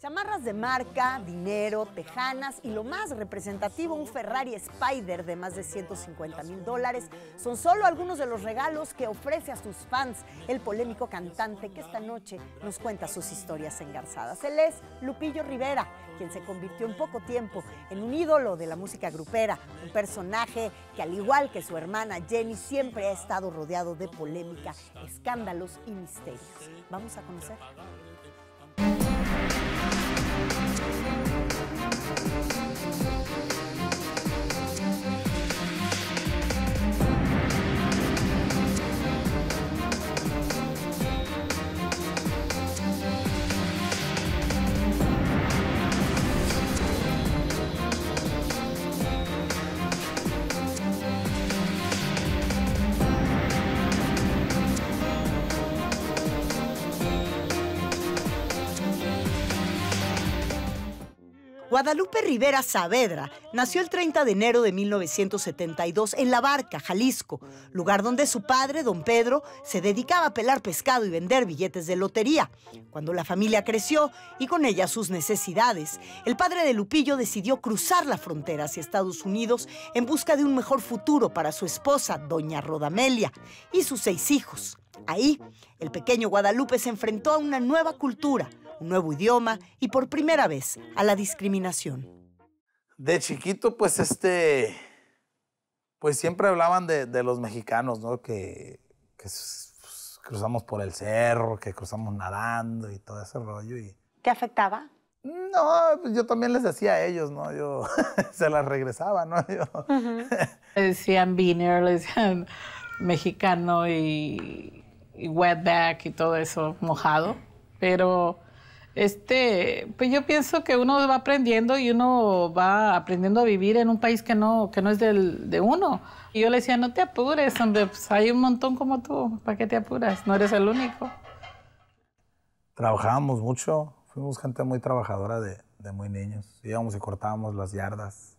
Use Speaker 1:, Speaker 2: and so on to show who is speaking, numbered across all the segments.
Speaker 1: Chamarras de marca, dinero, tejanas y lo más representativo, un Ferrari Spider de más de 150 mil dólares, son solo algunos de los regalos que ofrece a sus fans el polémico cantante que esta noche nos cuenta sus historias engarzadas. Él es Lupillo Rivera, quien se convirtió en poco tiempo en un ídolo de la música grupera, un personaje que al igual que su hermana Jenny siempre ha estado rodeado de polémica, escándalos y misterios. Vamos a conocer. Thank you. Guadalupe Rivera Saavedra nació el 30 de enero de 1972 en La Barca, Jalisco, lugar donde su padre, don Pedro, se dedicaba a pelar pescado y vender billetes de lotería. Cuando la familia creció y con ella sus necesidades, el padre de Lupillo decidió cruzar la frontera hacia Estados Unidos en busca de un mejor futuro para su esposa, doña Rodamelia, y sus seis hijos. Ahí, el pequeño Guadalupe se enfrentó a una nueva cultura, un nuevo idioma y por primera vez a la discriminación.
Speaker 2: De chiquito, pues este, pues siempre hablaban de, los mexicanos, ¿no? Que, pues, cruzamos por el cerro, que cruzamos nadando y todo ese rollo. Y...
Speaker 1: ¿Te afectaba?
Speaker 3: No, pues yo también les decía a ellos, ¿no? Yo
Speaker 2: se las regresaba, ¿no? Yo...
Speaker 3: decían beaner, le decían mexicano y, y, wetback y todo eso mojado. Pero este, pues yo pienso que uno va aprendiendo y uno va aprendiendo a vivir en un país que no, que no es del, de uno. Y yo le decía, no te apures, hombre, pues hay un montón como tú, ¿para qué te apuras? No eres el único.
Speaker 2: Trabajábamos mucho, fuimos gente muy trabajadora de, de muy niños. Íbamos y cortábamos las yardas.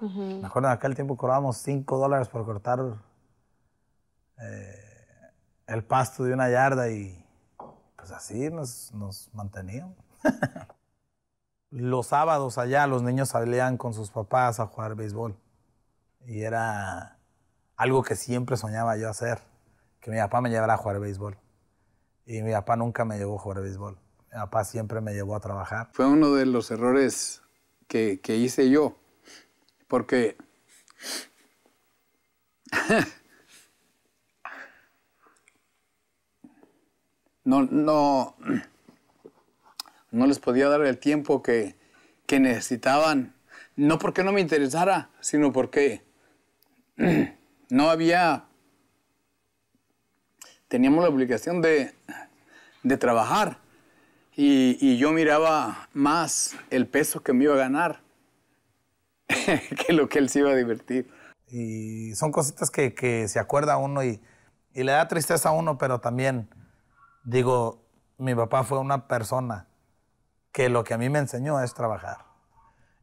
Speaker 2: Me acuerdo en aquel tiempo cobrábamos 5 dólares por cortar eh, el pasto de una yarda y pues así nos, nos manteníamos. los sábados allá los niños salían con sus papás a jugar béisbol. Y era algo que siempre soñaba yo hacer, que mi papá me llevara a jugar béisbol. Y mi papá nunca me llevó a jugar béisbol. Mi papá siempre me llevó a trabajar.
Speaker 4: Fue uno de los errores que, que hice yo, porque no, no, les podía dar el tiempo que, necesitaban. No porque no me interesara, sino porque no había... Teníamos la obligación de, trabajar y, yo miraba más el peso que me iba a ganar
Speaker 2: que lo que él se iba a divertir. Y son cositas que, se acuerda uno y le da tristeza a uno, pero también digo, mi papá fue una persona que lo que a mí me enseñó es trabajar.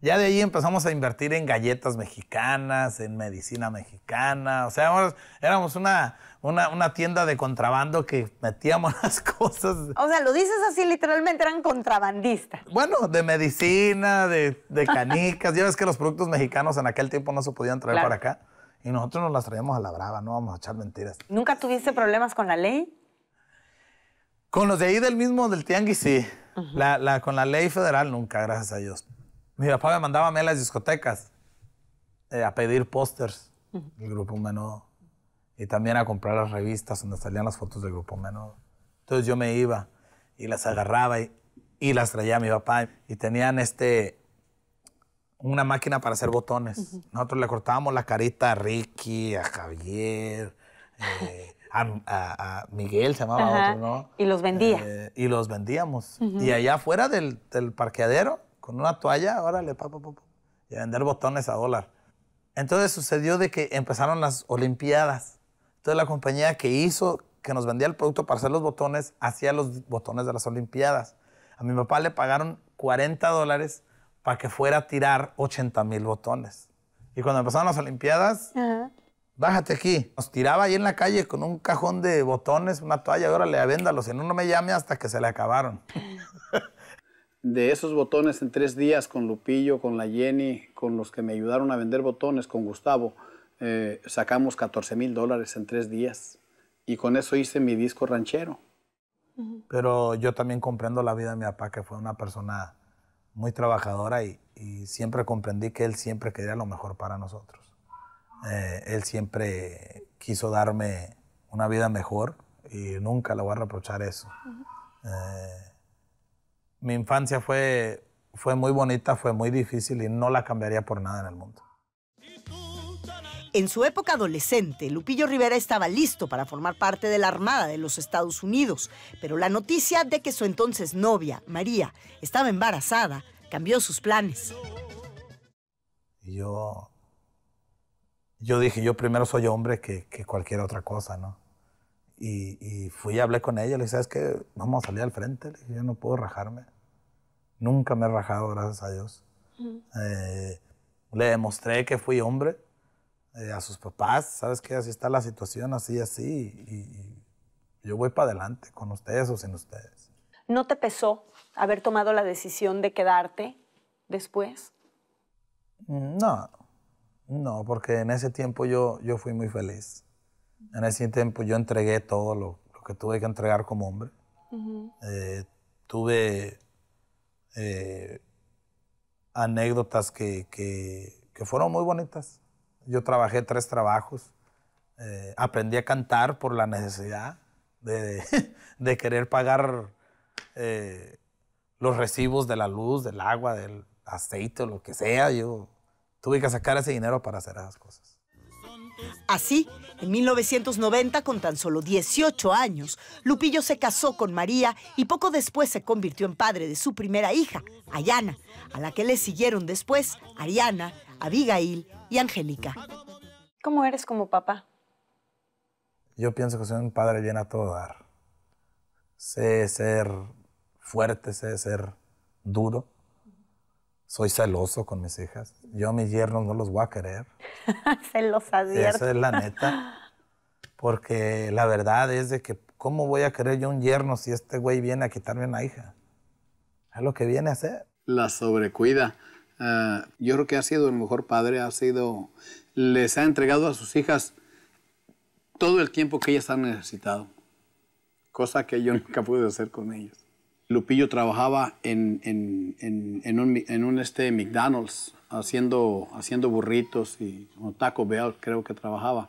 Speaker 2: Ya de ahí empezamos a invertir en galletas mexicanas, en medicina mexicana. O sea, éramos una, una, una, tienda de contrabando que metíamos las cosas. O
Speaker 1: sea, lo dices así, literalmente eran contrabandistas.
Speaker 2: Bueno, de medicina, de, de canicas. ya ves que los productos mexicanos en aquel tiempo no se podían traer para acá. Y nosotros nos las traíamos a la brava, no vamos a echar mentiras.
Speaker 1: ¿Nunca tuviste problemas con la ley?
Speaker 2: Con los de ahí del mismo del tianguis, sí. la, con la ley federal nunca, gracias a Dios. Mi papá me mandaba a a las discotecas eh, a pedir pósters del Grupo Menudo y también a comprar las revistas donde salían las fotos del Grupo Menudo. Entonces yo me iba y las agarraba y, las traía a mi papá y tenían este una máquina para hacer botones. Nosotros le cortábamos la carita a Ricky, a Javier, eh, a, Miguel, se llamaba otro, ¿no?
Speaker 1: Y los vendía.
Speaker 2: Eh, y los vendíamos. Y allá afuera del, parqueadero, con una toalla, órale, pa, pa, pa, y a vender botones a dólar. Entonces sucedió de que empezaron las Olimpiadas. Entonces la compañía que hizo, que nos vendía el producto para hacer los botones, hacía los botones de las Olimpiadas. A mi papá le pagaron 40 dólares para que fuera a tirar 80 mil botones. Y cuando empezaron las Olimpiadas, bájate aquí. Nos tiraba ahí en la calle con un cajón de botones, una toalla, Ahora le avéndalos. en uno me llame hasta que se le acabaron. de esos
Speaker 4: botones en tres días con Lupillo, con la Jenny, con los que me ayudaron a vender botones, con Gustavo, eh, sacamos 14 mil dólares en tres días. Y con eso hice mi disco ranchero.
Speaker 2: Pero yo también comprendo la vida de mi papá, que fue una persona muy trabajadora y siempre comprendí que él siempre quería lo mejor para nosotros. Eh, él siempre quiso darme una vida mejor y nunca le voy a reprochar eso. Eh, mi infancia fue, fue muy bonita, fue muy difícil y no la cambiaría por nada en el mundo.
Speaker 1: En su época adolescente, Lupillo Rivera estaba listo para formar parte de la Armada de los Estados Unidos, pero la noticia de que su entonces novia, María, estaba embarazada, cambió sus planes.
Speaker 2: Yo yo dije, yo primero soy hombre que, que cualquier otra cosa, ¿no? Y, y, fui y hablé con ella, le dije, ¿sabes qué? Vamos a salir al frente, le dije, yo no puedo rajarme. Nunca me he rajado, gracias a Dios. Eh, le demostré que fui hombre eh, a sus papás, ¿sabes qué? Así está la situación, así, así, y, y yo voy para adelante, con ustedes o sin ustedes.
Speaker 1: ¿No te pesó haber tomado la decisión de quedarte después?
Speaker 2: Mm, no, no, porque en ese tiempo yo, yo fui muy feliz. En ese tiempo yo entregué todo lo, que tuve que entregar como hombre. Eh, tuve eh, anécdotas que, fueron muy bonitas. Yo trabajé tres trabajos. Eh, aprendí a cantar por la necesidad de, querer pagar los recibos de la luz, del agua, del aceite o lo que sea. Yo tuve que sacar ese dinero para hacer esas cosas.
Speaker 1: Así, en 1990, con tan solo 18 años, Lupillo se casó con María y poco después se convirtió en padre de su primera hija, Ayana, a la que le siguieron después Ariana, Abigail y Angélica. ¿Cómo eres como papá?
Speaker 2: Yo pienso que soy un padre bien a todo dar. Sé ser fuerte, sé ser duro, soy celoso con mis hijas. Yo a mis yernos no los voy a querer.
Speaker 1: Se los Esa es la neta.
Speaker 2: Porque la verdad es de que, ¿cómo voy a querer yo un yerno si este güey viene a quitarme una hija? Es lo que viene a hacer.
Speaker 4: La sobrecuida. Ah, yo creo que ha sido el mejor padre, ha sido, les ha entregado a sus hijas todo el tiempo que ellas han necesitado, cosa que yo nunca pude hacer con ellos. Lupillo trabajaba en, un, este, McDonald's haciendo, haciendo burritos y un Taco Bell creo que trabajaba.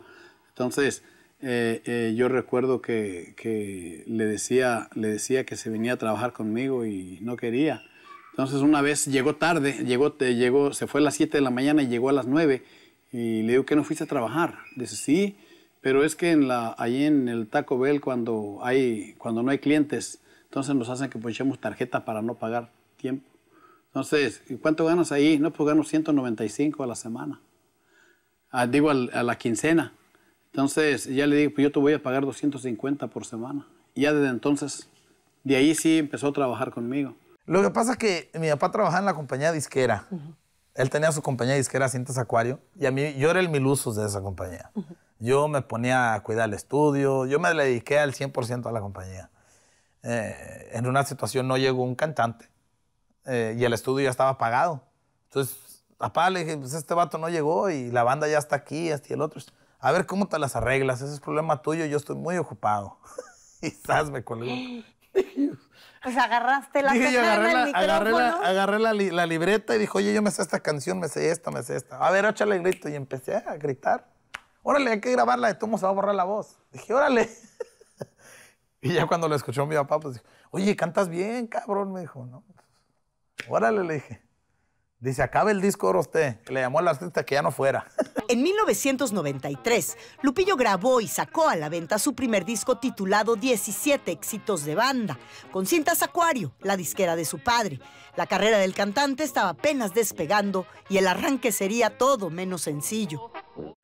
Speaker 4: Entonces, eh, eh, yo recuerdo que, le, decía, le decía que se venía a trabajar conmigo y no quería. Entonces una vez llegó tarde, llegó, te, llegó, se fue a las 7 de la mañana y llegó a las 9 y le digo que no fuiste a trabajar. Dice, sí, pero es que en ahí en el Taco Bell cuando, hay, cuando no hay clientes, entonces nos hacen que ponchemos tarjeta para no pagar tiempo. Entonces, ¿y cuánto ganas ahí? No, pues gano 195 a la semana. Ah, digo, a la quincena. Entonces, ya le digo, pues yo te voy a pagar 250 por semana. Y ya desde entonces, de ahí sí empezó a trabajar conmigo.
Speaker 2: Lo que pasa es que mi papá trabajaba en la compañía disquera. Él tenía su compañía disquera Cintas Acuario y a mí yo era el milusos de esa compañía. Yo me ponía a cuidar el estudio, yo me dediqué al 100% a la compañía. Eh, en una situación no llegó un cantante eh, y el estudio ya estaba apagado. Entonces, papá le dije, pues este vato no llegó y la banda ya está aquí, hasta este el otro. A ver, ¿cómo te las arreglas? Ese es problema tuyo, yo estoy muy ocupado. sabes, me colgó.
Speaker 1: Pues agarraste la dije, agarré, la, agarré,
Speaker 2: agarré la, libreta y dijo, oye, yo me sé esta canción, me sé esta, me sé esta. A ver, échale grito. Y empecé a gritar. Órale, hay que grabarla, de va a borrar la voz. Dije, órale. Y ya cuando lo escuchó mi papá, pues dijo, oye, cantas bien, cabrón, me dijo, ¿no? Órale, le dije. Dice, acabe el disco ahora usted. Le llamó al artista que ya no fuera.
Speaker 1: En 1993, Lupillo grabó y sacó a la venta su primer disco titulado 17 éxitos de banda, con cintas Acuario, la disquera de su padre. La carrera del cantante estaba apenas despegando y el arranque sería todo menos sencillo.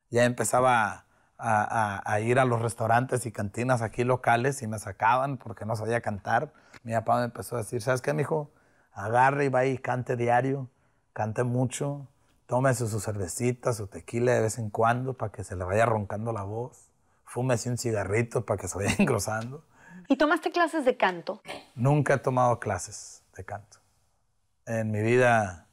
Speaker 2: Ya empezaba a, ir a los restaurantes y cantinas aquí locales y me sacaban porque no sabía cantar. Mi papá me empezó a decir, ¿sabes qué, mijo? Agarre y va y cante diario, cante mucho, tómese su cervecita, su tequila de vez en cuando para que se le vaya roncando la voz, fúmese un cigarrito para que se vaya engrosando.
Speaker 1: ¿Y tomaste clases de canto?
Speaker 2: Nunca he tomado clases de canto. En mi vida,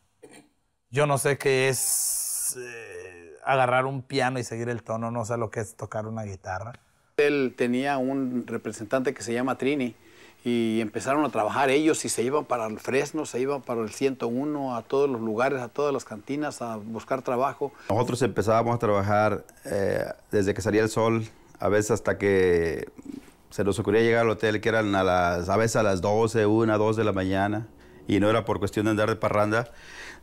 Speaker 2: yo no sé qué es... Eh, agarrar un piano y seguir el tono, no sé lo que es tocar una guitarra.
Speaker 4: Él tenía un representante que se llama Trini y empezaron a trabajar ellos y se iban para el Fresno, se iban para el 101, a todos los lugares, a todas las cantinas, a buscar trabajo.
Speaker 5: Nosotros empezábamos a trabajar eh, desde que salía el sol, a veces hasta que se nos ocurría llegar al hotel, que eran a, las, a veces a las 12, una, 2 de la mañana, y no era por cuestión de andar de parranda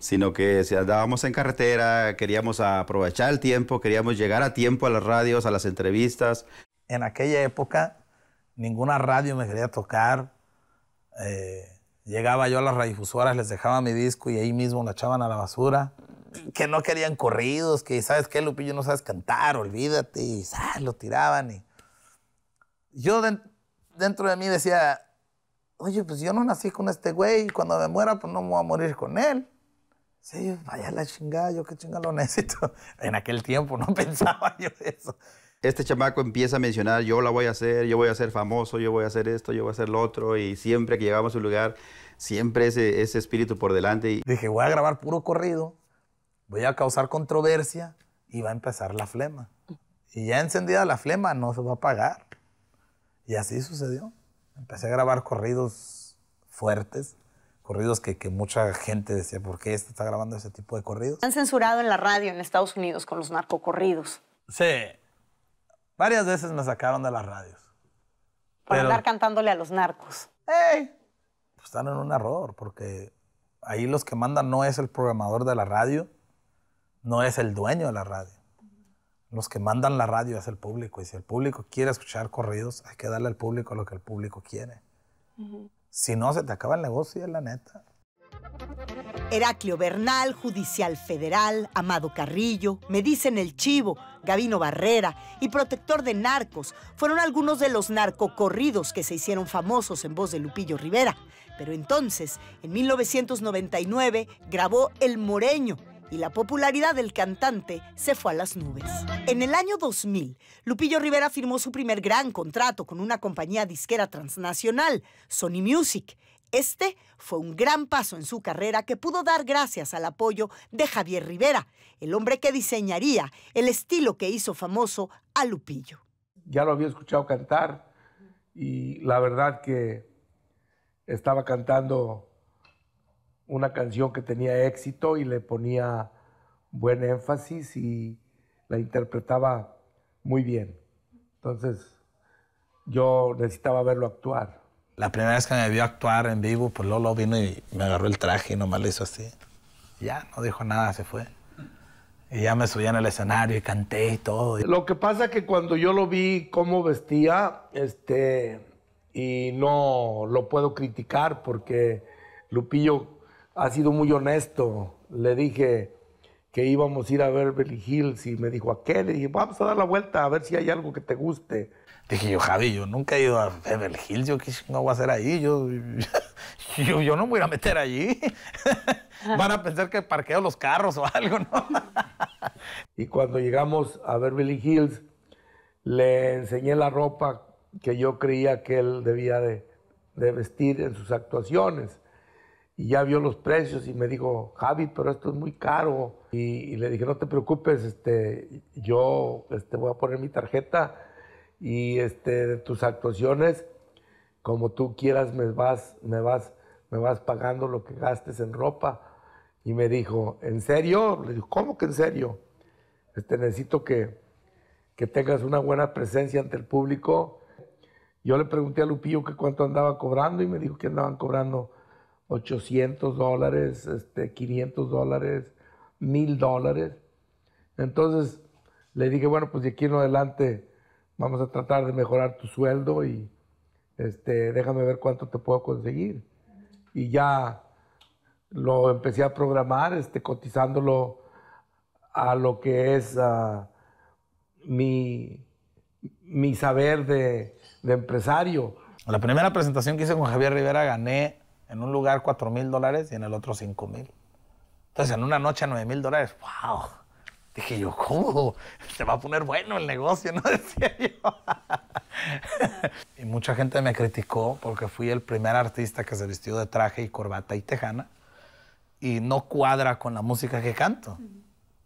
Speaker 5: sino que si andábamos en carretera, queríamos aprovechar el tiempo, queríamos llegar a tiempo a las radios, a las entrevistas. En aquella época, ninguna
Speaker 2: radio me quería tocar. Eh, llegaba yo a las radiofusoras, les dejaba mi disco y ahí mismo lo echaban a la basura. Que no querían corridos, que sabes qué, Lupillo, no sabes cantar, olvídate, y lo tiraban. Y... Yo dentro de mí decía, oye, pues yo no nací con este güey, cuando me muera, pues no me voy a morir con él. Sí, vaya la chingada, yo qué chingada lo necesito.
Speaker 5: En aquel tiempo no pensaba yo eso. Este chamaco empieza a mencionar, yo la voy a hacer, yo voy a ser famoso, yo voy a hacer esto, yo voy a hacer lo otro, y siempre que llegamos a un lugar, siempre ese, ese espíritu por delante. Y... Dije, voy a grabar
Speaker 2: puro corrido, voy a causar controversia y va a empezar la flema. Y ya encendida la flema, no se va a apagar. Y así sucedió. Empecé a grabar corridos fuertes corridos que, que, mucha gente decía, ¿por qué este está grabando ese tipo de corridos?
Speaker 1: Han censurado en la radio en Estados Unidos con los narcocorridos.
Speaker 2: Sí. Varias veces me sacaron de las radios. Por
Speaker 1: andar cantándole a los narcos. ¡Ey!
Speaker 2: Pues están en un error, porque ahí los que mandan no es el programador de la radio, no es el dueño de la radio. Los que mandan la radio es el público, y si el público quiere escuchar corridos, hay que darle al público lo que el público quiere. Si no, se te acaba el negocio, la neta.
Speaker 1: Heraclio Bernal, Judicial Federal, Amado Carrillo, me dicen el Chivo, Gavino Barrera y Protector de Narcos fueron algunos de los narcocorridos que se hicieron famosos en voz de Lupillo Rivera. Pero entonces, en 1999, grabó El Moreño, y la popularidad del cantante se fue a las nubes. En el año 2000, Lupillo Rivera firmó su primer gran contrato con una compañía disquera transnacional, Sony Music. Este fue un gran paso en su carrera que pudo dar gracias al apoyo de Javier Rivera, el hombre que diseñaría el estilo que hizo famoso a Lupillo. Ya lo había escuchado cantar y
Speaker 6: la verdad que estaba cantando una canción que tenía éxito y le ponía buen énfasis y la interpretaba muy bien. Entonces, yo necesitaba verlo actuar.
Speaker 2: La primera vez que me vio actuar en vivo, pues Lolo vino y me agarró el traje y nomás le hizo así. ya, no dijo nada, se fue. Y ya me subí en el escenario y canté y todo. Lo
Speaker 6: que pasa es que cuando yo lo vi cómo vestía, este, y no lo puedo criticar porque Lupillo ha sido muy honesto. Le dije que íbamos a ir a ver Beverly Hills y me dijo, ¿a
Speaker 2: qué? Le dije, vamos a dar la vuelta a ver si hay algo que te guste. Dije yo, Javi, yo nunca he ido a Beverly Hills, yo no voy a hacer ahí, yo, no me voy a meter allí. Van a pensar que parqueo los carros o algo, ¿no?
Speaker 6: y cuando llegamos a Beverly Hills, le enseñé la ropa que yo creía que él debía de vestir en sus actuaciones y ya vio los precios y me dijo, Javi, pero esto es muy caro. Y, le dije, no te preocupes, este, yo este, voy a poner mi tarjeta y este, tus actuaciones, como tú quieras, me vas, me, vas, me vas pagando lo que gastes en ropa. Y me dijo, ¿en serio? Le dije, ¿cómo que en serio? Este, necesito que, que tengas una buena presencia ante el público. Yo le pregunté a Lupillo que cuánto andaba cobrando y me dijo que andaban cobrando 800 dólares, este, 500 dólares, 1000 dólares. Entonces le dije, bueno, pues de aquí en adelante vamos a tratar de mejorar tu sueldo y este, déjame ver cuánto te puedo conseguir. Y ya lo empecé a programar, este, cotizándolo a lo que es ah,
Speaker 2: mi, mi, saber de, de empresario. La primera presentación que hice con Javier Rivera gané en un lugar 4 mil dólares y en el otro 5 mil. Entonces, en una noche 9 mil dólares. ¡Wow! Dije yo, ¿cómo? Se va a poner bueno el negocio, ¿no? Decía yo. y mucha gente me criticó porque fui el primer artista que se vestió de traje y corbata y tejana y no cuadra con la música que canto.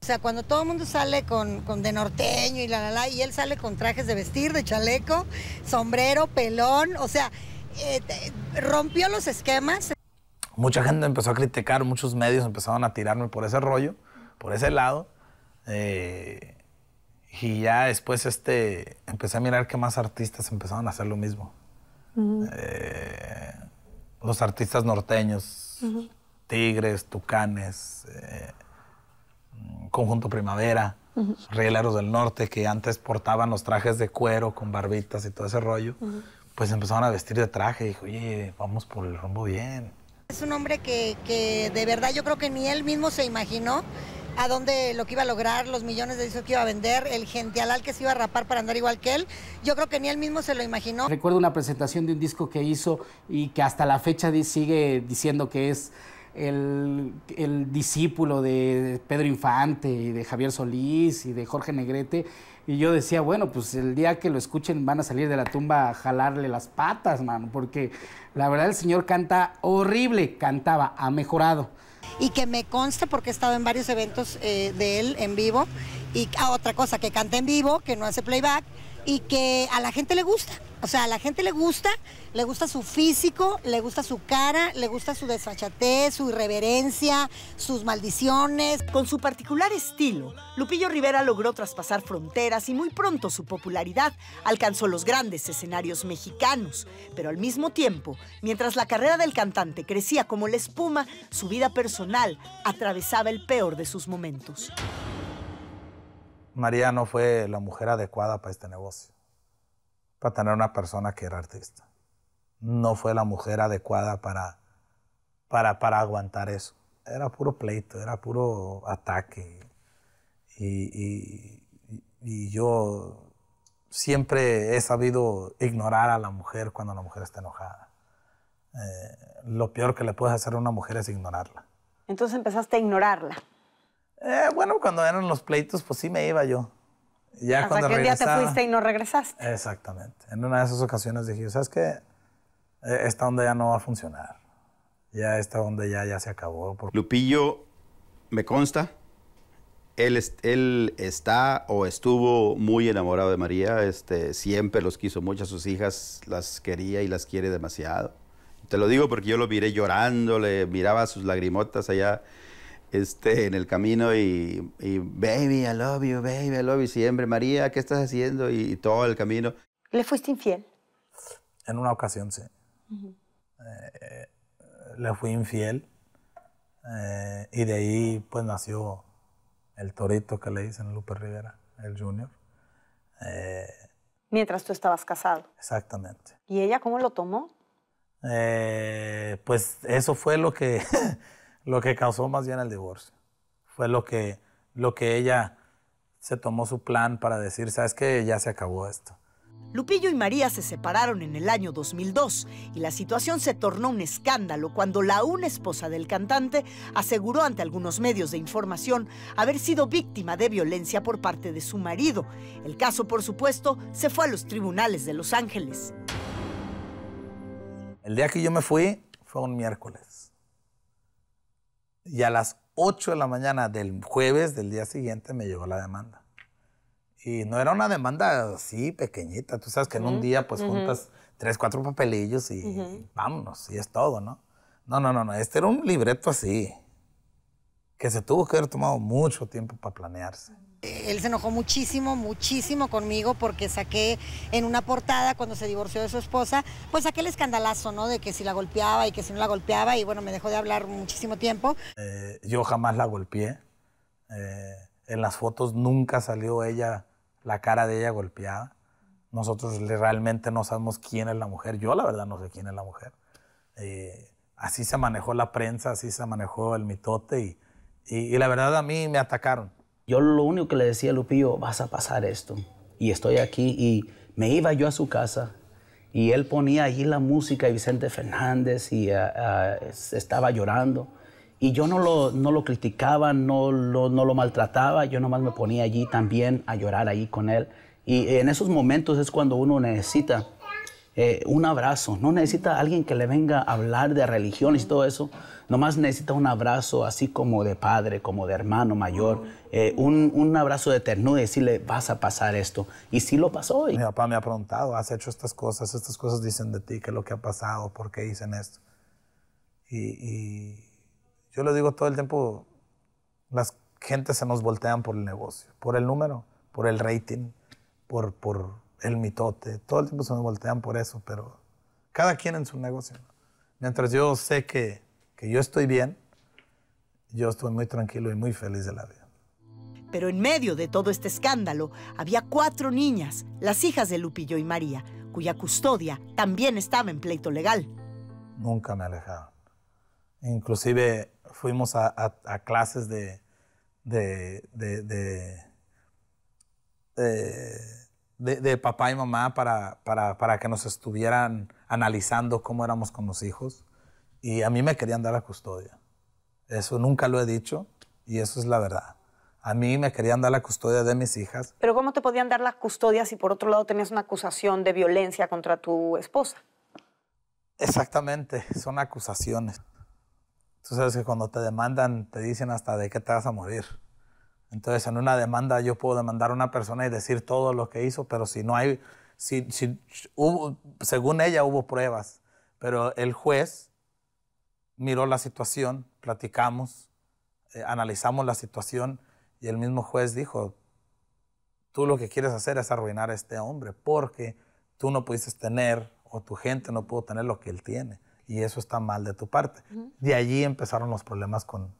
Speaker 7: O sea, cuando todo el mundo sale con, con, de norteño y la, la, la, y él sale con trajes de vestir, de chaleco, sombrero, pelón, o sea, eh, rompió los esquemas.
Speaker 2: Mucha gente empezó a criticar, muchos medios empezaron a tirarme por ese rollo, por ese lado. Eh, y ya después este, empecé a mirar que más artistas empezaron a hacer lo mismo. Eh, los artistas norteños, Tigres, Tucanes, Conjunto Primavera, Rieleros del Norte, que antes portaban los trajes de cuero con barbitas y todo ese rollo pues empezaron a vestir de traje. Y dijo, oye, vamos por el rumbo bien.
Speaker 7: Es un hombre que, de verdad yo creo que ni él mismo se imaginó a dónde lo que iba a lograr, los millones de discos que iba a vender, el al que se iba a rapar para andar igual que él. Yo creo que ni él mismo se lo imaginó.
Speaker 8: Recuerdo una presentación de un disco que hizo y que hasta la fecha sigue diciendo que es el, el discípulo de Pedro Infante y de Javier Solís y de Jorge Negrete y yo decía, bueno, pues el día que lo escuchen van a salir de la tumba a jalarle las patas, mano, porque la verdad el señor canta horrible, cantaba, ha mejorado.
Speaker 7: Y que me consta porque he estado en varios eventos eh, de él en vivo. Y a ah, otra cosa, que canta en vivo, que no hace playback y que a la gente le gusta. O sea, a la gente le gusta, le gusta su físico, le gusta su cara, le gusta su desfachatez, su irreverencia, sus maldiciones. Con su particular estilo, Lupillo Rivera logró traspasar
Speaker 1: fronteras y muy pronto su popularidad alcanzó los grandes escenarios mexicanos. Pero al mismo tiempo, mientras la carrera del cantante crecía como la espuma, su vida personal atravesaba el peor de sus momentos.
Speaker 2: María no fue la mujer adecuada para este negocio para tener una persona que era artista. No fue la mujer adecuada para, para, para aguantar eso. Era puro pleito, era puro ataque. Y, y, yo siempre he sabido ignorar a la mujer cuando la mujer está enojada. Eh, lo peor que le puedes hacer a una mujer es ignorarla.
Speaker 1: Entonces empezaste a ignorarla.
Speaker 2: Eh, bueno, cuando eran los pleitos, pues sí me iba yo. Ya cuando día te fuiste
Speaker 1: y no regresaste.
Speaker 2: Exactamente. En una de esas ocasiones dije, ¿sabes qué? E-, esta onda ya no va a funcionar. Ya esta onda ya, ya se acabó.
Speaker 5: Lupillo, me consta, él, él, está o estuvo muy enamorado de María, este, siempre los quiso mucho, a sus hijas las quería y las quiere demasiado. Te lo digo porque yo lo miré llorando, le miraba sus lagrimotas allá este, en el camino y, baby, I love you, baby, I love you, siempre, María, ¿qué estás haciendo? Y, todo el camino.
Speaker 1: ¿Le fuiste infiel?
Speaker 5: En una ocasión, sí.
Speaker 1: Eh,
Speaker 5: le fui infiel
Speaker 2: eh, y de ahí pues nació el torito que le dicen Lupe Rivera, el junior. Eh.
Speaker 1: Mientras tú estabas casado.
Speaker 2: Exactamente.
Speaker 1: ¿Y ella cómo lo tomó?
Speaker 2: pues eso fue lo que... Lo que causó más bien el divorcio. Fue lo que, lo que ella se tomó su plan para decir, sabes que ya se acabó esto.
Speaker 1: Lupillo y María se separaron en el año 2002 y la situación se tornó un escándalo cuando la una esposa del cantante aseguró ante algunos medios de información haber sido víctima de violencia por parte de su marido. El caso, por supuesto, se fue a los tribunales de Los Ángeles.
Speaker 2: El día que yo me fui fue un miércoles. Y a las 8 de la mañana del jueves del día siguiente me llegó la demanda. Y no era una demanda así pequeñita. Tú sabes que en un día pues juntas tres, cuatro papelillos y, vámonos, y es todo, ¿no? No, no, no, no. Este era un libreto así, que se tuvo que haber tomado mucho tiempo para planearse
Speaker 7: él se enojó muchísimo, muchísimo conmigo porque saqué en una portada cuando se divorció de su esposa, pues aquel escandalazo, ¿no? De que si la golpeaba y que si no la golpeaba y bueno, me dejó de hablar muchísimo tiempo.
Speaker 2: Eh, yo jamás la golpeé. Eh, en las fotos nunca salió ella, la cara de ella golpeada. Nosotros realmente no sabemos quién es la mujer. Yo la verdad no sé quién es la mujer. Eh, así se manejó la prensa, así se manejó el mitote y la verdad a mí me atacaron yo lo único que le decía a Lupillo, vas a
Speaker 8: pasar esto. Y estoy aquí y me iba yo a su casa y él ponía allí la música de Vicente Fernández y ah, ah, estaba llorando. Y yo no lo, no lo criticaba, no lo, no lo maltrataba, yo nomás me ponía allí también a llorar ahí con él. Y en esos momentos es cuando uno necesita eh, un abrazo, no necesita alguien que le venga a hablar de religiones y todo eso, nomás necesita un abrazo así como de padre, como de hermano mayor, eh, un, abrazo de ternura y decirle, vas
Speaker 2: a pasar esto. Y sí lo pasó. hoy. Mi papá me ha preguntado, has hecho estas cosas, estas cosas dicen de ti, qué es lo que ha pasado, por qué dicen esto. Y, yo le digo todo el tiempo, las gentes se nos voltean por el negocio, por el número, por el rating, por, por el mitote, todo el tiempo se nos voltean por eso, pero cada quien en su negocio. Mientras yo sé que que yo estoy bien, yo estoy muy tranquilo y muy feliz de la vida.
Speaker 1: Pero en medio de todo este escándalo había cuatro niñas, las hijas de Lupillo y María, cuya custodia también estaba en pleito legal.
Speaker 2: Nunca me alejaron. Inclusive fuimos a, clases de, de, de, papá y mamá para, para que nos estuvieran analizando cómo éramos con los hijos. Y a mí me querían dar la custodia. Eso nunca lo he dicho y eso es la verdad. A mí me querían dar la custodia de mis hijas.
Speaker 1: Pero ¿cómo te podían dar las custodias si por otro lado tenías una acusación de violencia contra tu esposa?
Speaker 2: Exactamente, son acusaciones. Tú sabes que cuando te demandan te dicen hasta de qué te vas a morir. Entonces, en una demanda yo puedo demandar a una persona y decir todo lo que hizo, pero si no hay, si, si hubo, según ella hubo pruebas, pero el juez miró la situación, platicamos, eh, analizamos la situación y el mismo juez dijo, tú lo que quieres hacer es arruinar a este hombre porque tú no pudiste tener o tu gente no pudo tener lo que él tiene y eso está mal de tu parte. De allí empezaron los problemas con,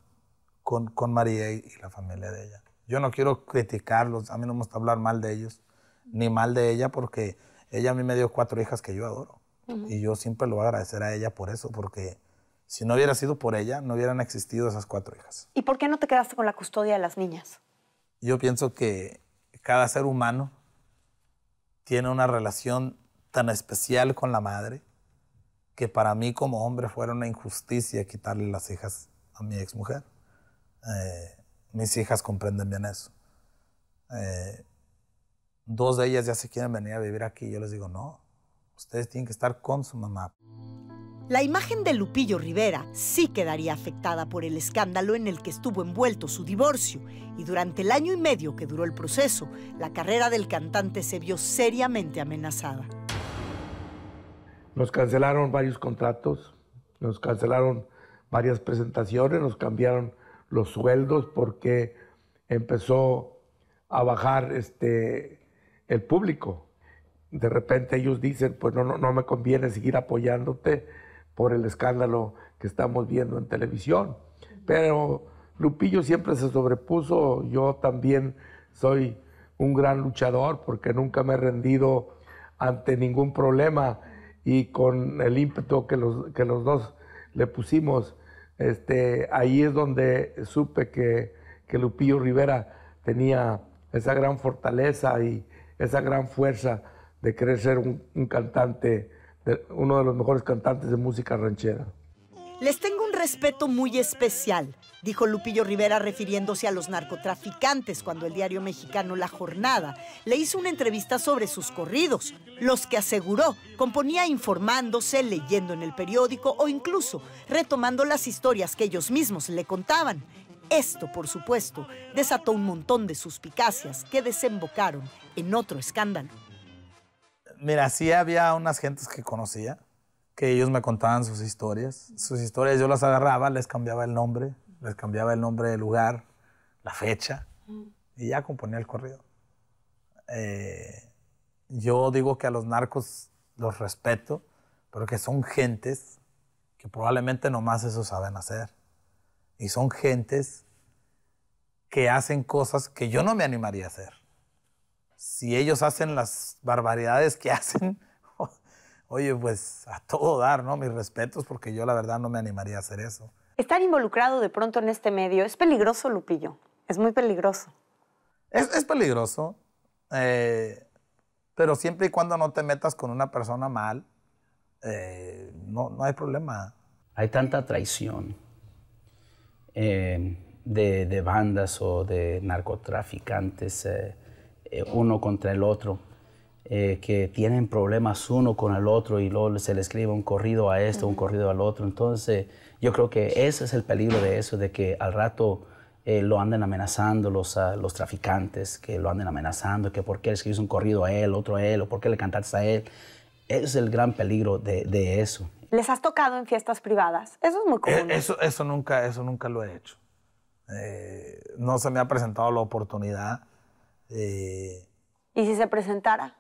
Speaker 2: con, con, María y la familia de ella. Yo no quiero criticarlos, a mí no me gusta hablar mal de ellos, ni mal de ella, porque ella a mí me dio cuatro hijas que yo adoro. Y yo siempre lo voy a agradecer a ella por eso, porque si no hubiera sido por ella, no hubieran existido esas cuatro hijas.
Speaker 1: ¿Y por qué no te quedaste con la custodia de las niñas?
Speaker 2: Yo pienso que cada ser humano tiene una relación tan especial con la madre que para mí como hombre fuera una injusticia quitarle las hijas a mi exmujer. Eh, mis hijas comprenden bien eso. Eh, dos de ellas ya se quieren venir a vivir aquí. Yo les digo, no, ustedes tienen que estar con su
Speaker 1: mamá. La imagen de Lupillo Rivera sí quedaría afectada por el escándalo en el que estuvo envuelto su divorcio y durante el año y medio que duró el proceso, la carrera del cantante se vio seriamente amenazada.
Speaker 6: Nos cancelaron varios contratos, nos cancelaron varias presentaciones, nos cambiaron los sueldos porque empezó a bajar este, el público. De repente ellos dicen, pues no, no, no me conviene seguir apoyándote, por el escándalo que estamos viendo en televisión. Pero Lupillo siempre se sobrepuso, yo también soy un gran luchador porque nunca me he rendido ante ningún problema y con el ímpetu que los, que los dos le pusimos, este, ahí es donde supe que, que Lupillo Rivera tenía esa gran fortaleza y esa gran fuerza de querer ser un, un cantante uno de los mejores cantantes de música ranchera.
Speaker 1: Les tengo un respeto muy especial, dijo Lupillo Rivera refiriéndose a los narcotraficantes cuando el diario mexicano La Jornada le hizo una entrevista sobre sus corridos, los que aseguró componía informándose, leyendo en el periódico o incluso retomando las historias que ellos mismos le contaban. Esto, por supuesto, desató un montón de suspicacias que desembocaron en otro escándalo
Speaker 2: mira, sí había unas gentes que conocía, que ellos me contaban sus historias. Sus historias yo las agarraba, les cambiaba el nombre, les cambiaba el nombre del lugar, la fecha, y ya componía el corrido. Eh, yo digo que a los narcos los respeto, pero que son gentes que probablemente nomás eso saben hacer. Y son gentes que hacen cosas que yo no me animaría a hacer si ellos hacen las barbaridades que hacen, oye, pues a todo dar, ¿no? Mis respetos, porque yo la verdad no me animaría a hacer eso.
Speaker 1: Estar involucrado de pronto en este medio es peligroso, Lupillo. Es muy peligroso.
Speaker 2: Es, peligroso, eh, pero siempre y cuando no te metas con una persona mal, eh, no, no, hay problema.
Speaker 8: Hay tanta traición eh, de, de, bandas o de narcotraficantes eh, uno contra el otro, eh, que tienen problemas uno con el otro y luego se le escribe un corrido a esto, un corrido al otro. Entonces, yo creo que ese es el peligro de eso, de que al rato eh, lo anden amenazando los, ah, los traficantes, que lo anden amenazando, que por qué le escribes un corrido a él, otro a él, o por qué le cantaste a él. Ese es el gran peligro de,
Speaker 2: eso.
Speaker 1: ¿Les has tocado en fiestas privadas? Eso es muy común.
Speaker 2: eso, eso, nunca, eso nunca lo he hecho. no se me ha presentado la oportunidad. Eh,
Speaker 1: ¿Y si se presentara?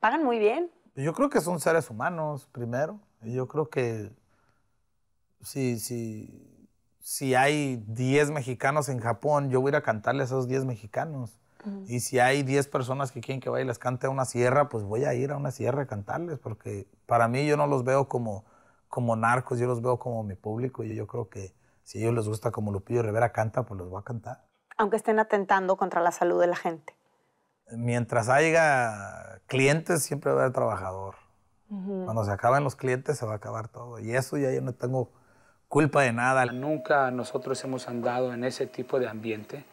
Speaker 1: ¿Pagan muy bien?
Speaker 2: Yo creo que son seres humanos, primero. Yo creo que si, si, si hay 10 mexicanos en Japón, yo voy a ir a cantarles a esos 10 mexicanos. Y si hay 10 personas que quieren que vaya y les cante a una sierra, pues voy a ir a una sierra a cantarles, porque para mí yo no los veo como, como narcos, yo los veo como mi público. Y yo creo que si a ellos les gusta como Lupillo Rivera canta, pues los voy a cantar.
Speaker 1: Aunque estén atentando contra la salud de la gente.
Speaker 2: Mientras haya clientes, siempre va a haber trabajador. Cuando se acaban los clientes, se va a acabar todo. Y eso ya yo no tengo culpa de nada. Nunca nosotros hemos andado en ese tipo de ambiente.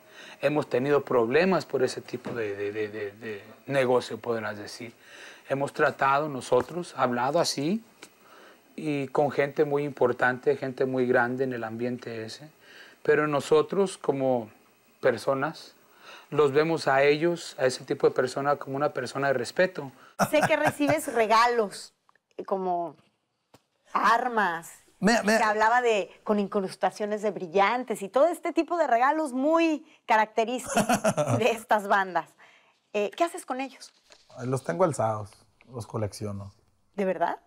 Speaker 2: Hemos tenido problemas por ese tipo de, de negocio, podrás decir. Hemos tratado nosotros, hablado así, y con gente muy importante, gente muy grande en el ambiente ese. Pero nosotros como personas, los vemos a ellos, a ese tipo de persona, como una persona de respeto.
Speaker 1: Sé que recibes regalos, eh, como armas. Se hablaba de con incrustaciones de brillantes y todo este tipo de regalos muy característicos de estas bandas. Eh, ¿Qué haces con ellos?
Speaker 2: Los tengo alzados, los colecciono. ¿De verdad?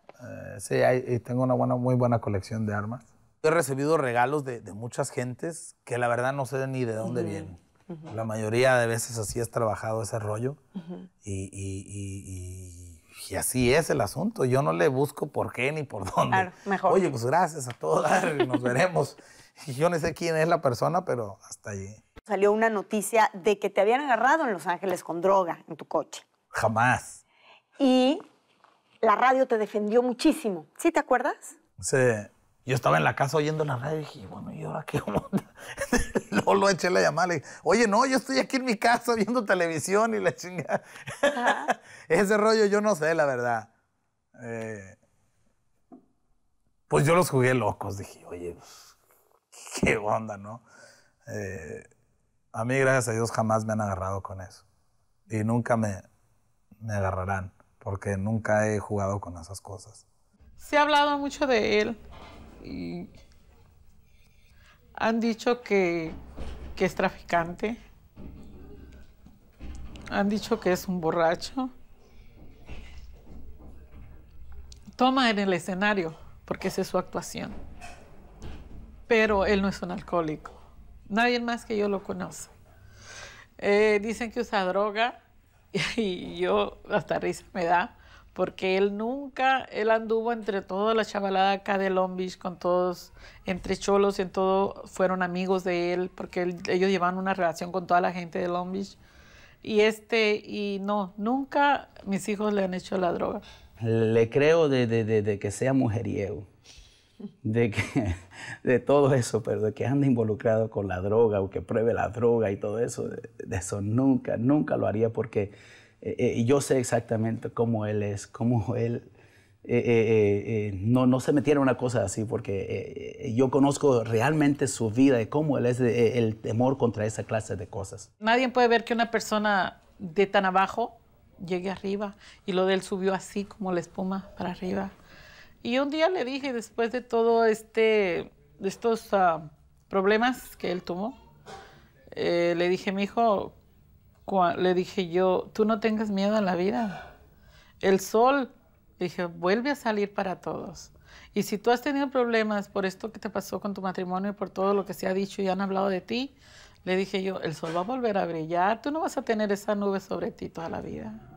Speaker 2: Eh, sí, tengo una buena, muy buena colección de armas. He recibido regalos de, muchas gentes que la verdad no sé ni de dónde vienen. La mayoría de veces así has trabajado ese rollo y, y, y, así es el asunto. Yo no le busco por qué ni por dónde. mejor. Oye, pues gracias a todos, nos veremos. Yo no sé quién es la persona, pero hasta allí.
Speaker 1: Salió una noticia de que te habían agarrado en Los Ángeles con droga en tu coche.
Speaker 2: Jamás.
Speaker 1: Y la radio te defendió muchísimo. ¿Sí te acuerdas?
Speaker 2: Sí. Yo estaba en la casa oyendo la radio y dije, bueno, ¿y ahora qué onda? Luego lo eché la llamada, le dije, oye, no, yo estoy aquí en mi casa viendo televisión y la chingada. Ese rollo yo no sé, la verdad. Eh, pues yo los jugué locos, dije, oye, qué onda, ¿no? Eh, a mí, gracias a Dios, jamás me han agarrado con eso. Y nunca me, me agarrarán, porque nunca he jugado con esas cosas.
Speaker 3: Se ha hablado mucho de él y han dicho que, es traficante, han dicho que es un borracho. Toma en el escenario, porque esa es su actuación. Pero él no es un alcohólico. Nadie más que yo lo conoce. Eh, dicen que usa droga y yo hasta risa me da porque él nunca, él anduvo entre toda la chavalada acá de Long con todos, entre cholos, y en todo, fueron amigos de él, porque ellos llevaban una relación con toda la gente de Long Y este, y no, nunca mis hijos le han hecho la droga.
Speaker 8: Le creo de, que sea mujeriego, de, que, de todo eso, pero de que ande involucrado con la droga o que pruebe la droga y todo eso, de eso nunca, nunca lo haría porque eh, eh, y yo sé exactamente cómo él es, cómo él... Eh, no, no se metiera en una cosa así porque yo conozco realmente su vida y cómo él es el temor contra esa clase de cosas.
Speaker 3: Nadie puede ver que una persona de tan abajo llegue arriba y lo de él subió así como la espuma para arriba. Y un día le dije, después de todo este, estos ah, problemas que él tomó, le dije, mi hijo, le dije yo, tú no tengas miedo a la vida. El sol, dije, vuelve a salir para todos. Y si tú has tenido problemas por esto que te pasó con tu matrimonio y por todo lo que se ha dicho y han hablado de ti, le dije yo, el sol va a volver a brillar, tú no vas a tener esa nube sobre ti toda
Speaker 1: la vida.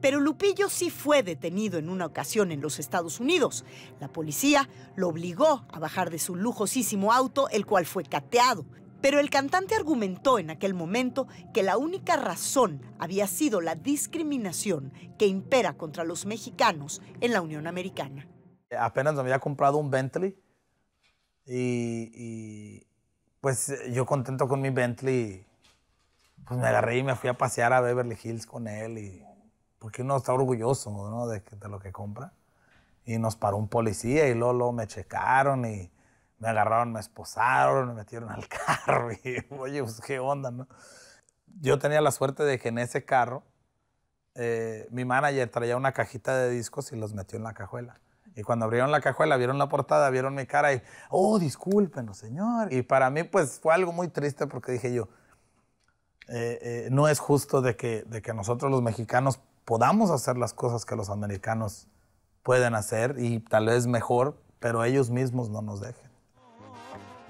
Speaker 1: Pero Lupillo sí fue detenido en una ocasión en los Estados Unidos. La policía lo obligó a bajar de su lujosísimo auto, el cual fue cateado. Pero el cantante argumentó en aquel momento que la única razón había sido la discriminación que impera contra los mexicanos en la Unión Americana.
Speaker 2: Apenas me había comprado un Bentley y, pues yo contento con mi Bentley, pues me agarré y me fui a pasear a Beverly Hills con él y porque uno está orgulloso de, lo que compra. Y nos paró un policía y lolo luego me checaron y me agarraron, me esposaron, me metieron al carro y, oye, pues qué onda, ¿no? Yo tenía la suerte de que en ese carro eh, mi manager traía una cajita de discos y los metió en la cajuela. Y cuando abrieron la cajuela, vieron la portada, vieron mi cara y, oh, discúlpenos, señor. Y para mí, pues fue algo muy triste porque dije yo, eh, eh, no es justo de que, de que nosotros los mexicanos podamos hacer las cosas que los americanos pueden hacer y tal vez mejor, pero ellos mismos no nos dejen.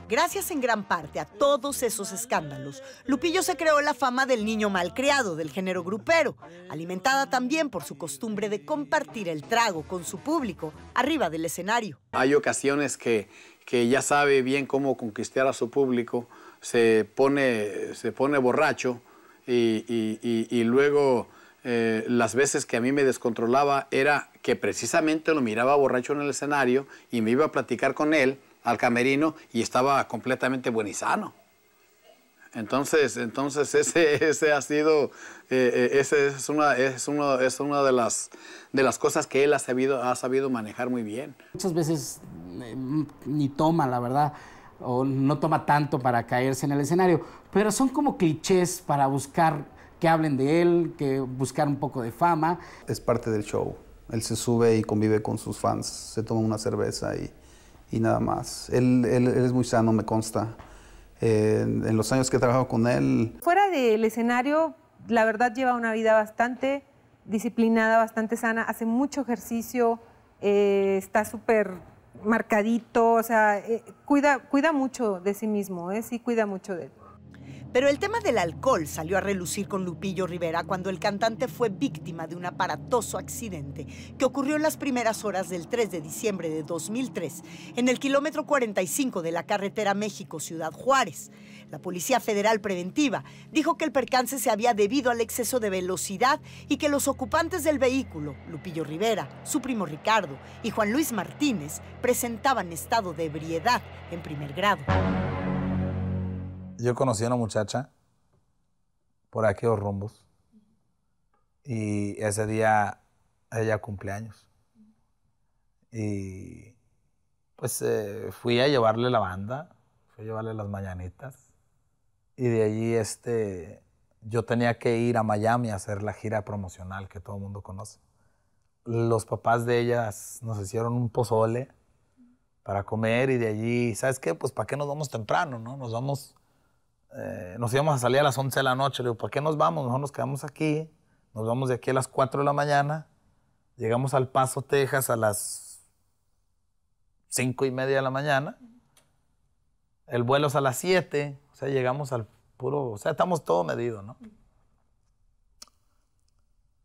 Speaker 1: Gracias en gran parte a todos esos escándalos, Lupillo se creó la fama del niño malcriado del género grupero, alimentada también por su costumbre de compartir el trago con su público arriba del escenario.
Speaker 4: Hay ocasiones que, que ya sabe bien cómo conquistar a su público, se pone, se pone borracho y, luego... Eh, las veces que a mí me descontrolaba era que precisamente lo miraba borracho en el escenario y me iba a platicar con él al camerino y estaba completamente sano Entonces, entonces ese, ese ha sido, eh, eh, ese es una, es, es una de, las, de las cosas que él ha sabido, ha sabido manejar
Speaker 8: muy bien. Muchas veces mm, ni toma, la verdad, o no toma tanto para caerse en el escenario, pero son como clichés para buscar que hablen de él,
Speaker 5: que buscar un poco de fama. Es parte del show. Él se sube y convive con sus fans, se toma una cerveza y y nada más. Él, es muy sano, me consta. en los años que he trabajado con él.
Speaker 3: Fuera del escenario, la verdad lleva una vida bastante disciplinada, bastante sana, hace mucho ejercicio, eh, está súper marcadito, o sea, eh, cuida, cuida mucho de sí mismo,
Speaker 1: ¿eh? sí cuida mucho de él. Pero el tema del alcohol salió a relucir con Lupillo Rivera cuando el cantante fue víctima de un aparatoso accidente que ocurrió en las primeras horas del 3 de diciembre de 2003 en el kilómetro 45 de la carretera México-Ciudad Juárez. La Policía Federal Preventiva dijo que el percance se había debido al exceso de velocidad y que los ocupantes del vehículo, Lupillo Rivera, su primo Ricardo y Juan Luis Martínez, presentaban estado de ebriedad en primer grado
Speaker 2: yo conocí a una muchacha por aquellos rumbos y ese día ella cumpleaños. Y pues eh, fui a llevarle la banda, fui a llevarle las mañanitas y de allí este, yo tenía que ir a Miami a hacer la gira promocional que todo el mundo conoce. Los papás de ellas nos hicieron un pozole para comer y de allí, ¿sabes qué? Pues para qué nos vamos temprano, ¿no? Nos vamos eh, nos íbamos a salir a las 11 de la noche. Le digo, ¿por qué nos vamos? Mejor nos quedamos aquí. Nos vamos de aquí a las 4 de la mañana. Llegamos al Paso, Texas, a las 5 y media de la mañana. El vuelo es a las 7. O sea, llegamos al puro. O sea, estamos todo medido, ¿no?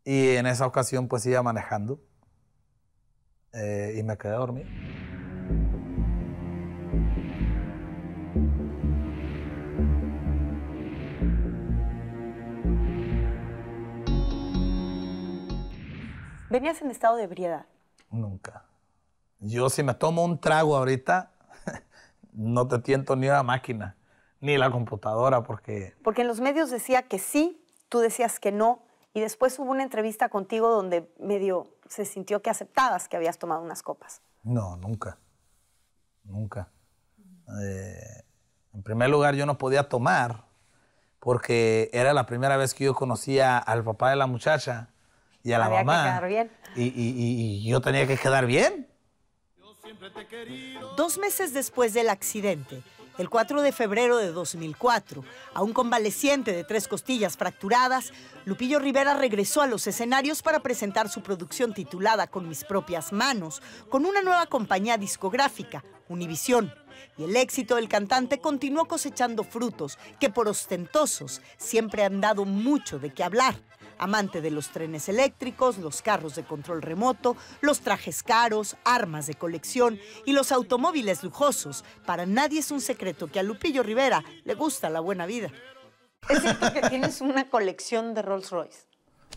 Speaker 2: Y en esa ocasión, pues iba manejando. Eh, y me quedé dormido.
Speaker 1: ¿Venías en estado de ebriedad?
Speaker 2: Nunca. Yo si me tomo un trago ahorita, no te tiento ni la máquina, ni la computadora, porque...
Speaker 1: Porque en los medios decía que sí, tú decías que no, y después hubo una entrevista contigo donde medio se sintió que aceptabas que habías tomado unas copas.
Speaker 2: No, nunca. Nunca. Eh, en primer lugar, yo no podía tomar porque era la primera vez que yo conocía al papá de la muchacha y a la mamá. Y, yo tenía que quedar bien.
Speaker 1: Dos meses después del accidente, el 4 de febrero de 2004, un convaleciente de tres costillas fracturadas, Lupillo Rivera regresó a los escenarios para presentar su producción titulada Con mis propias manos, con una nueva compañía discográfica, Univisión. Y el éxito del cantante continuó cosechando frutos que por ostentosos siempre han dado mucho de qué hablar amante de los trenes eléctricos, los carros de control remoto, los trajes caros, armas de colección y los automóviles lujosos. Para nadie es un secreto que a Lupillo Rivera le gusta la buena vida. Es cierto que tienes una colección de Rolls Royce.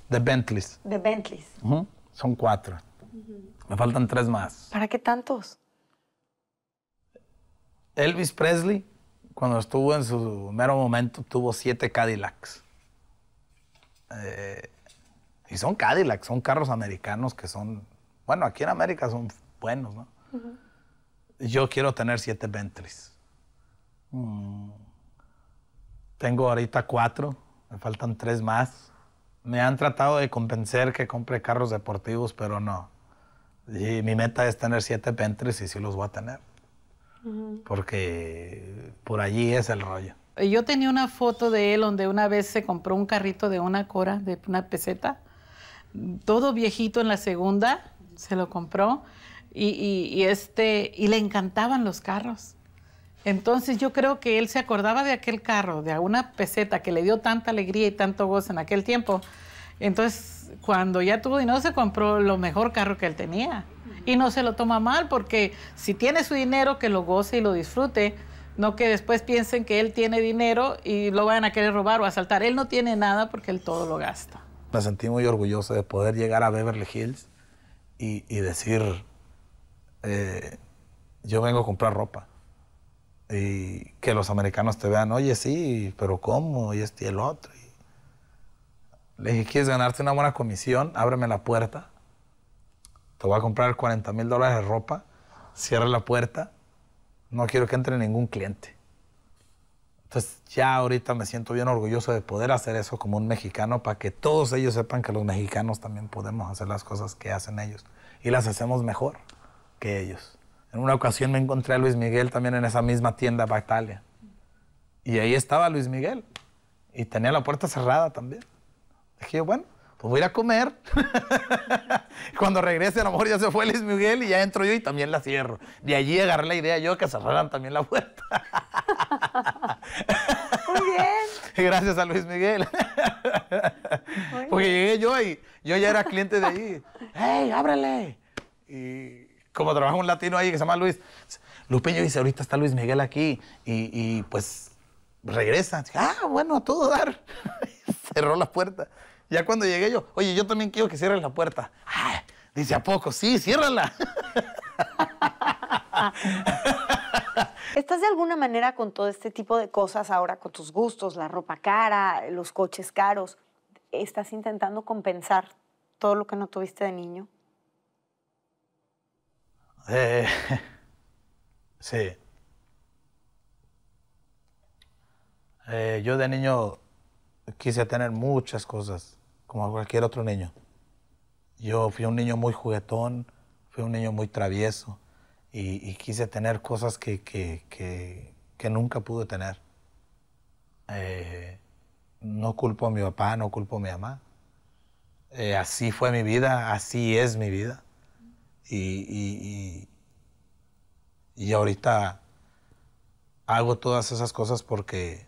Speaker 2: De Bentleys.
Speaker 1: De Bentleys.
Speaker 2: Son cuatro. Me faltan tres más.
Speaker 1: ¿Para qué tantos?
Speaker 2: Elvis Presley, cuando estuvo en su mero momento, tuvo siete Cadillacs. Eh, y son Cadillac, son carros americanos que son, bueno, aquí en América son buenos, ¿no? Yo quiero tener siete Bentleys. Mm. Tengo ahorita cuatro, me faltan tres más. Me han tratado de convencer que compre carros deportivos, pero no. mi meta es tener siete Bentleys y sí los voy a tener. Porque por allí es el rollo.
Speaker 3: Yo tenía una foto de él donde una vez se compró un carrito de una cora, de una peseta, todo viejito en la segunda, se lo compró y, este, y le encantaban los carros. Entonces yo creo que él se acordaba de aquel carro, de una peseta que le dio tanta alegría y tanto gozo en aquel tiempo. Entonces, cuando ya tuvo dinero, se compró lo mejor carro que él tenía. Y no se lo toma mal, porque si tiene su dinero, que lo goce y lo disfrute. No que después piensen que él tiene dinero y lo vayan a querer robar o asaltar. Él no tiene nada porque él todo lo gasta.
Speaker 2: Me sentí muy orgulloso de poder llegar a Beverly Hills y, y decir, eh, yo vengo a comprar ropa. Y que los americanos te vean, oye, sí, pero ¿cómo? Y este y el otro. le dije, ¿quieres ganarte una buena comisión? Ábreme la puerta. Te voy a comprar 40 mil dólares de ropa. Cierra la puerta no quiero que entre ningún cliente. Entonces ya ahorita me siento bien orgulloso de poder hacer eso como un mexicano para que todos ellos sepan que los mexicanos también podemos hacer las cosas que hacen ellos y las hacemos mejor que ellos. En una ocasión me encontré a Luis Miguel también en esa misma tienda Bactalia y ahí estaba Luis Miguel y tenía la puerta cerrada también. Dije, bueno, pues voy a comer. Cuando regrese, a lo mejor ya se fue Luis Miguel y ya entro yo y también la cierro. De allí agarré la idea yo que cerraran también la puerta.
Speaker 1: Muy bien.
Speaker 2: Gracias a Luis Miguel. Porque llegué yo y yo ya era cliente de ahí.
Speaker 1: ¡Hey, ábrele!
Speaker 2: Y como trabaja un latino ahí que se llama Luis, Lupeño dice, ahorita está Luis Miguel aquí y, y pues regresa. Ah, bueno, todo dar. Cerró la puerta. Ya cuando llegué yo, oye, yo también quiero que cierren la puerta. dice, ¿a poco? Sí, ciérrala.
Speaker 1: ¿Estás de alguna manera con todo este tipo de cosas ahora, con tus gustos, la ropa cara, los coches caros? ¿Estás intentando compensar todo lo que no tuviste de niño?
Speaker 2: Eh, sí. Eh, yo de niño quise tener muchas cosas como cualquier otro niño. Yo fui un niño muy juguetón, fui un niño muy travieso y, quise tener cosas que, nunca pude tener. Eh, no culpo a mi papá, no culpo a mi mamá. Eh, así fue mi vida, así es mi vida. Y, ahorita hago todas esas cosas porque,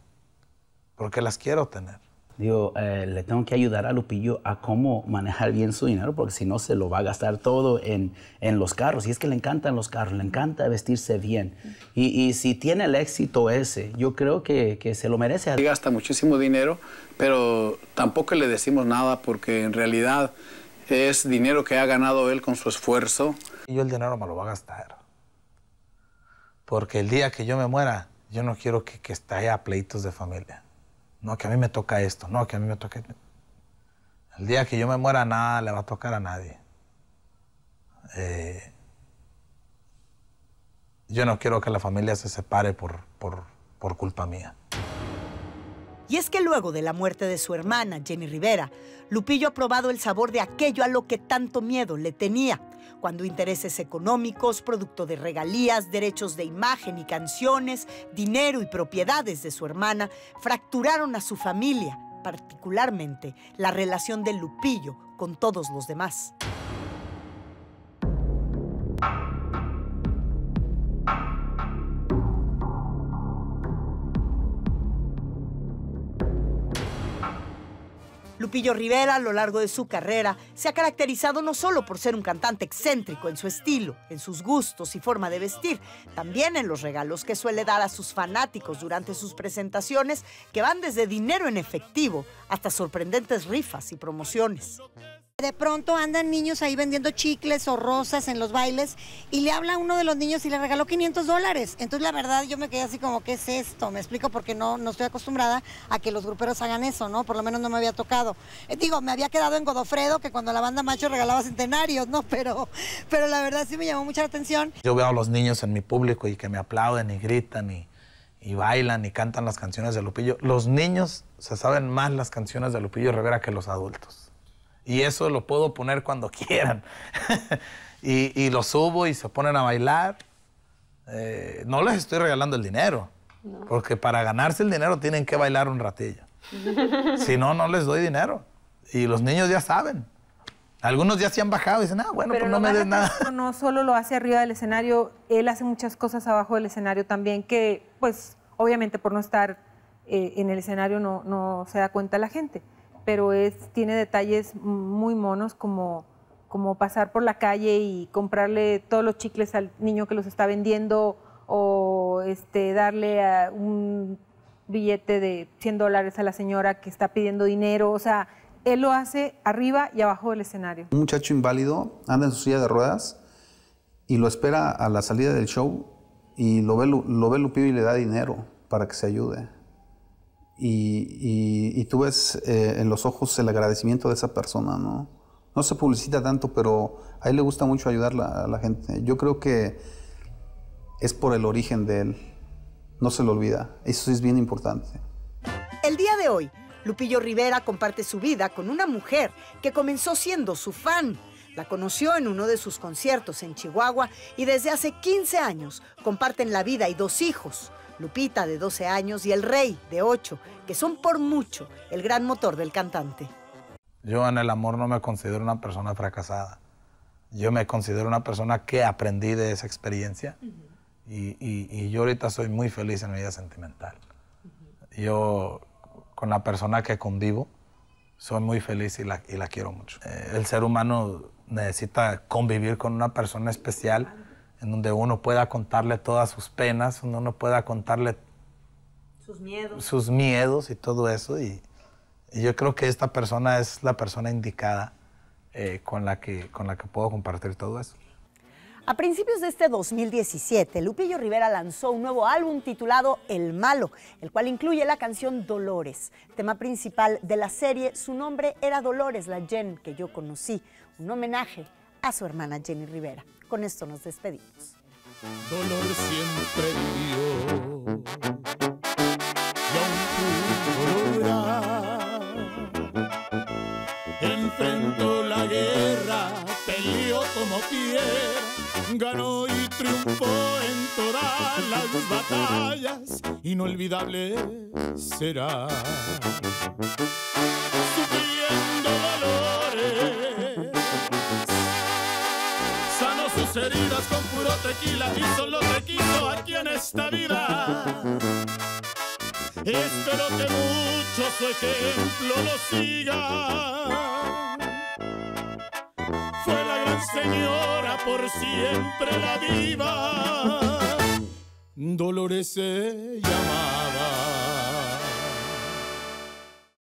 Speaker 2: porque las quiero tener
Speaker 8: digo, eh, le tengo que ayudar a Lupillo a cómo manejar bien su dinero, porque si no se lo va a gastar todo en, los carros. Y es que le encantan los carros, le encanta vestirse bien. Y, si tiene el éxito ese, yo creo que, se lo merece.
Speaker 4: Gasta muchísimo dinero, pero tampoco le decimos nada, porque en realidad es dinero que ha ganado él con su esfuerzo.
Speaker 8: Y yo
Speaker 2: el dinero me lo va a gastar. Porque el día que yo me muera, yo no quiero que, que esté a pleitos de familia. No, que a mí me toca esto. No, que a mí me toca. esto. El día que yo me muera, nada le va a tocar a nadie. Eh, yo no quiero que la familia se separe por, por culpa mía.
Speaker 1: Y es que luego de la muerte de su hermana, Jenny Rivera, Lupillo ha probado el sabor de aquello a lo que tanto miedo le tenía, cuando intereses económicos, producto de regalías, derechos de imagen y canciones, dinero y propiedades de su hermana fracturaron a su familia, particularmente la relación de Lupillo con todos los demás. Lupillo Rivera, a lo largo de su carrera, se ha caracterizado no solo por ser un cantante excéntrico en su estilo, en sus gustos y forma de vestir, también en los regalos que suele dar a sus fanáticos durante sus presentaciones, que van desde dinero en efectivo hasta sorprendentes rifas y
Speaker 7: promociones. De pronto andan niños ahí vendiendo chicles o rosas en los bailes y le habla uno de los niños y le regaló 500 dólares. Entonces la verdad yo me quedé así como, ¿qué es esto? Me explico porque no, no estoy acostumbrada a que los gruperos hagan eso, ¿no? Por lo menos no me había tocado. Eh, digo, me había quedado en Godofredo que cuando la banda macho regalaba centenarios, ¿no? Pero, pero la verdad sí me llamó mucha atención.
Speaker 2: Yo veo a los niños en mi público y que me aplauden y gritan y y bailan y cantan las canciones de Lupillo. Los niños se saben más las canciones de Lupillo Rivera que los adultos. Y eso lo puedo poner cuando quieran. y, lo subo y se ponen a bailar. Eh, no les estoy regalando el dinero, porque para ganarse el dinero tienen que bailar un ratillo.
Speaker 3: si
Speaker 2: no, no les doy dinero. Y los niños ya saben. Algunos ya se han bajado y dicen, ah, bueno, pues Pero pues no me des nada.
Speaker 3: No solo lo hace arriba del escenario, él hace muchas cosas abajo del escenario también que, pues, obviamente por no estar eh, en el escenario no, no se da cuenta la gente pero es, tiene detalles muy monos como, como pasar por la calle y comprarle todos los chicles al niño que los está vendiendo o este, darle a un billete de 100 dólares a la señora que está pidiendo dinero. O sea, él lo hace arriba y abajo del escenario.
Speaker 5: Un muchacho inválido anda en su silla de ruedas y lo espera a la salida del show y lo ve, lo ve y le da dinero para que se ayude y, tú ves eh, en los ojos el agradecimiento de esa persona, ¿no? No se publicita tanto, pero a él le gusta mucho ayudar a la gente. Yo creo que es por el origen de él. No se lo olvida. Eso es bien importante.
Speaker 1: El día de hoy, Lupillo Rivera comparte su vida con una mujer que comenzó siendo su fan. La conoció en uno de sus conciertos en Chihuahua y desde hace 15 años comparten la vida y dos hijos. Lupita de 12 años y El Rey de 8, que son por mucho el gran motor del cantante.
Speaker 2: Yo en el amor no me considero una persona fracasada. Yo me considero una persona que aprendí de esa experiencia y, yo ahorita soy muy feliz en mi vida sentimental. Yo con la persona que convivo soy muy feliz y la, quiero mucho. Eh, el ser humano necesita convivir con una persona especial en donde uno pueda contarle todas sus penas, uno pueda contarle
Speaker 1: sus miedos.
Speaker 2: y todo eso. Y, yo creo que esta persona es la persona indicada eh, con, la que, con la que puedo compartir todo eso.
Speaker 1: A principios de este 2017, Lupillo Rivera lanzó un nuevo álbum titulado El Malo, el cual incluye la canción Dolores, tema principal de la serie. Su nombre era Dolores, la Jen que yo conocí, un homenaje a su hermana Jenny Rivera. Con esto nos despedimos. Dolor siempre vivió.
Speaker 7: enfrentó la guerra,
Speaker 2: peleó como pie,
Speaker 7: ganó
Speaker 1: y triunfó en
Speaker 2: todas las batallas, inolvidable será.
Speaker 5: tequila
Speaker 3: y solo te
Speaker 1: aquí en esta vida. Espero que mucho su ejemplo lo siga. Fue la gran señora, por siempre
Speaker 6: la
Speaker 2: viva. Dolores se llamaba.